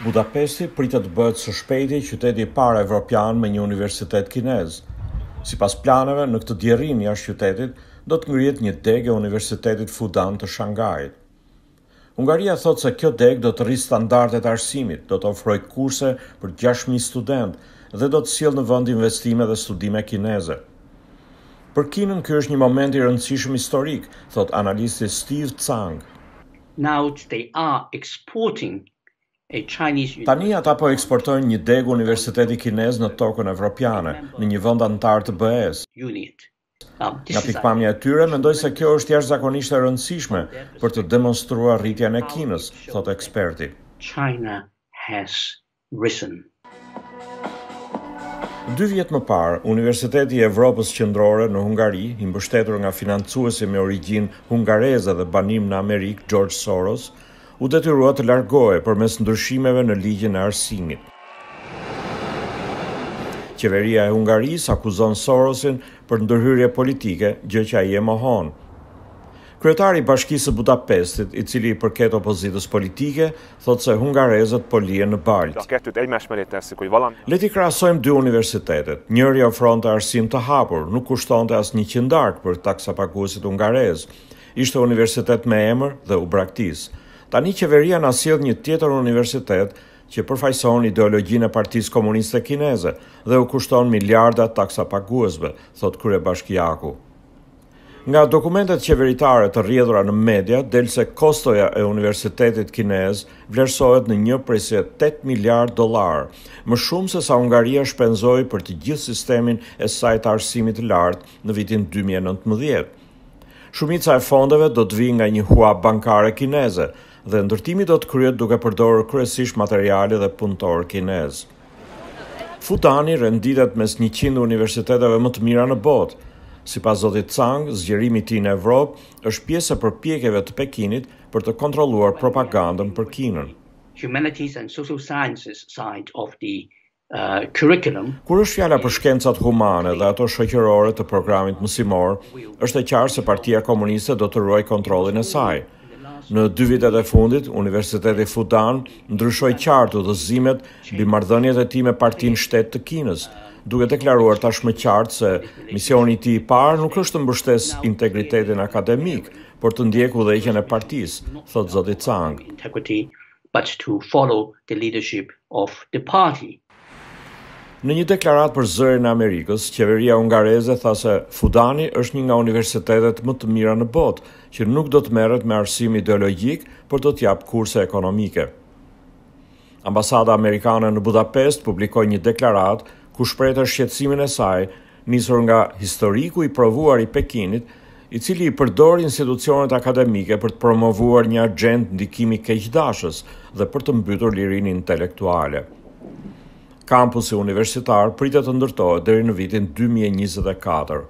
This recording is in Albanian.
Budapesti pritet të bëhet së shpejti qyteti parë evropian me një universitet kinez. Si pas planeve, në këtë djerim jashtë qytetit, do të ngrijet një deg e Universitetit Fudan të Shangajit. Ungaria thot se kjo deg do të rrisë standardet arsimit, do të ofroj kurse për 6.000 student dhe do të siel në vënd investime dhe studime kineze. Për kinën, kjo është një moment i rëndësishëm historik, thot analisti Steve Tsang. Now they are exporting Tani ata po eksportojnë një deg universiteti kinez në tokën evropiane, në një vënd antartë të bëhes. Nga pikpamja e tyre, mendoj se kjo është jashtë zakonisht e rëndësishme për të demonstrua rritja në kinës, thot eksperti. China has risen. Dy vjet më parë, Universiteti i Evropës Qendrore në Hungari, i mbështetur nga financuesi me origjinë hungareze dhe banim në Amerik, George Soros, u detyrua të largohej për mes ndryshimeve në ligjën e arsimit. Qeveria e Hungarisë akuzon Sorosin për ndërhyrje politike, gjë që ai e mohon. Kryetari i Bashkisë së Budapestit, i cili i përket opozitës politike, thotë se hungarezët po lihen në Balt. Le të krahasojmë dy universitetet. Njëri ofron të arsim të hapur, nuk kushtonte as 100 dark për taksa paguesit hungarezë. Ishte universitet me emër dhe u braktisë. Tani qeveria na sjell një tjetër universitet që përfaqëson ideologjinë e Partisë Komuniste Kineze dhe u kushton miliarda taksa paguesve, thot kryebashkiaku. Nga dokumentet qeveritare të rrjedhura në media, del se kostoja e Universitetit Kinez vlerësohet në një 8 miliard dollar, më shumë se sa Ungaria shpenzoi për të gjithë sistemin e saj të arsimit të lartë në vitin 2019. Shumica e fondeve do të vijë nga një hua bankare kineze, dhe ndërtimi do të kryet duke përdorë kryesisht materiale dhe punëtor kinez. Futani renditet mes 100 universiteteve më të mira në botë. Si pas Zotit Cang, zgjerimi ti në Evropë është pjesë për pjekjeve të Pekinit për të kontroluar propagandën për Kinën. Humanities and Social Sciences side of the uh, Kur është fjala për shkencat humane dhe ato shoqërore të programit mësimor, është e qarë se Partia Komuniste do të ruajë kontrollin e saj në dy vitet e fundit, Universiteti Fudan ndryshoi qartë udhëzimet mbi marrëdhëniet e tij me Partinë Shtet të Kinës, duke deklaruar tashmë qartë se misioni i tij i parë nuk është të mbështesë integritetin akademik, por të ndjekë udhëheqjen e partisë, thot zoti Chang, but to follow the leadership of the party. Në një deklarat për zërin e Amerikës, qeveria ungareze tha se Fudani është një nga universitetet më të mira në botë, që nuk do të merret me arsim ideologjik, por do të jap kurse ekonomike. Ambasada amerikane në Budapest publikoi një deklarat ku shprehet shqetësimin e saj nisur nga historiku i provuar i Pekinit, i cili i përdor institucionet akademike për të promovuar një agent ndikimi keqdashës dhe për të mbytur lirini intelektuale. Kampusi universitar pritet të ndërtohet deri në vitin 2024.